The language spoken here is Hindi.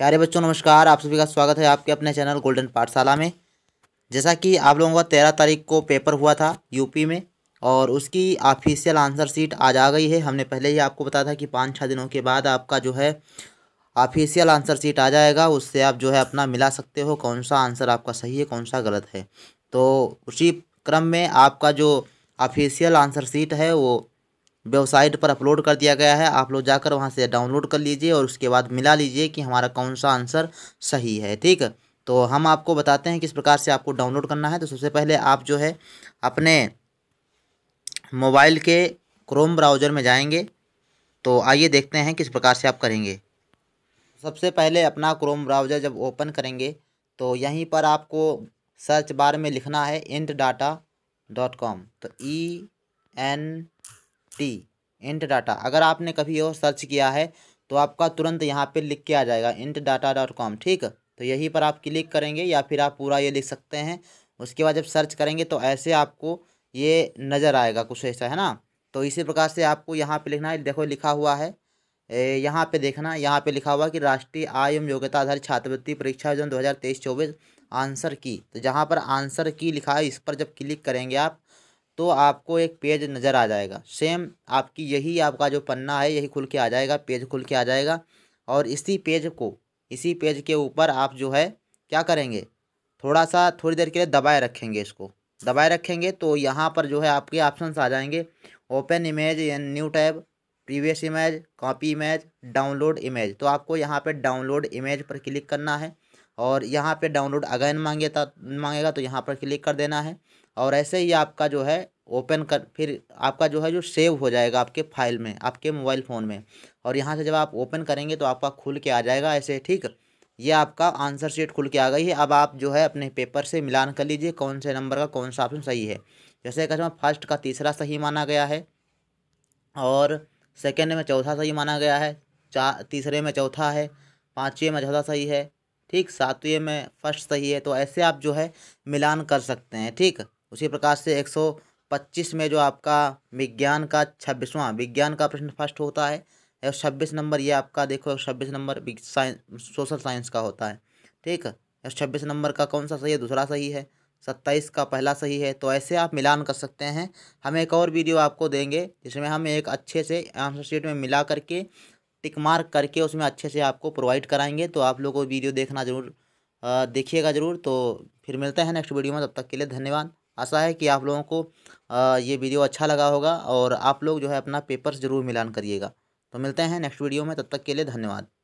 प्यारे बच्चों नमस्कार आप सभी का स्वागत है आपके अपने चैनल गोल्डन पाठशाला में जैसा कि आप लोगों का तेरह तारीख को पेपर हुआ था यूपी में और उसकी ऑफिशियल आंसर सीट आज आ गई है हमने पहले ही आपको बताया था कि पाँच छः दिनों के बाद आपका जो है ऑफिशियल आंसर सीट आ जाएगा उससे आप जो है अपना मिला सकते हो कौन सा आंसर आपका सही है कौन सा गलत है तो उसी क्रम में आपका जो ऑफिशियल आंसर सीट है वो वेबसाइट पर अपलोड कर दिया गया है आप लोग जाकर वहाँ से डाउनलोड कर लीजिए और उसके बाद मिला लीजिए कि हमारा कौन सा आंसर सही है ठीक तो हम आपको बताते हैं किस प्रकार से आपको डाउनलोड करना है तो सबसे पहले आप जो है अपने मोबाइल के क्रोम ब्राउज़र में जाएंगे तो आइए देखते हैं किस प्रकार से आप करेंगे सबसे पहले अपना क्रोम ब्राउज़र जब ओपन करेंगे तो यहीं पर आपको सर्च बार में लिखना है इंट डाटा डॉट कॉम तो ई e एन टी इंट डाटा अगर आपने कभी और सर्च किया है तो आपका तुरंत यहाँ पे लिख के आ जाएगा इंट डाटा डॉट कॉम ठीक तो यहीं पर आप क्लिक करेंगे या फिर आप पूरा ये लिख सकते हैं उसके बाद जब सर्च करेंगे तो ऐसे आपको ये नज़र आएगा कुछ ऐसा है ना तो इसी प्रकार से आपको यहाँ पे लिखना है देखो लिखा हुआ है यहाँ पे देखना यहाँ पे लिखा हुआ कि राष्ट्रीय आय एवं योग्यता आधारित छात्रवृत्ति परीक्षा आयोजन दो हज़ार तेईस चौबीस आंसर की तो जहाँ पर आंसर की लिखा है इस पर जब क्लिक करेंगे आप तो आपको एक पेज नज़र आ जाएगा सेम आपकी यही आपका जो पन्ना है यही खुल के आ जाएगा पेज खुल के आ जाएगा और इसी पेज को इसी पेज के ऊपर आप जो है क्या करेंगे थोड़ा सा थोड़ी देर के लिए दबाए रखेंगे इसको दबाए रखेंगे तो यहाँ पर जो है आपके ऑप्शन आ जाएंगे open image new tab previous image copy image download image तो आपको यहाँ पे डाउनलोड इमेज पर क्लिक करना है और यहाँ पे डाउनलोड अगैन मांगे मांगेगा तो यहाँ पर क्लिक कर देना है और ऐसे ही आपका जो है ओपन कर फिर आपका जो है जो सेव हो जाएगा आपके फाइल में आपके मोबाइल फ़ोन में और यहाँ से जब आप ओपन करेंगे तो आपका खुल के आ जाएगा ऐसे ठीक ये आपका आंसर शीट खुल के आ गई है अब आप जो है अपने पेपर से मिलान कर लीजिए कौन से नंबर का कौन सा ऑप्शन सही है जैसे कस्टमर फर्स्ट का तीसरा सही माना गया है और सेकेंड में चौथा सही माना गया है चा तीसरे में चौथा है पाँचवें में चौथा सही है ठीक सातवें में फर्स्ट सही है तो ऐसे आप जो है मिलान कर सकते हैं ठीक उसी प्रकार से एक सौ पच्चीस में जो आपका विज्ञान का छब्बीसवां विज्ञान का प्रश्न फर्स्ट होता है और छब्बीस नंबर ये आपका देखो छब्बीस नंबर साइंस सोशल साइंस का होता है ठीक और छब्बीस नंबर का कौन सा सही है दूसरा सही है सत्ताईस का पहला सही है तो ऐसे आप मिलान कर सकते हैं हम एक और वीडियो आपको देंगे जिसमें हम एक अच्छे से आंसर शीट में मिला करके टिक मार्क करके उसमें अच्छे से आपको प्रोवाइड कराएंगे तो आप लोग को वीडियो देखना ज़रूर देखिएगा ज़रूर तो फिर मिलते हैं नेक्स्ट वीडियो में तब तक के लिए धन्यवाद आशा है कि आप लोगों को ये वीडियो अच्छा लगा होगा और आप लोग जो है अपना पेपर ज़रूर मिलान करिएगा तो मिलते हैं नेक्स्ट वीडियो में तब तक के लिए धन्यवाद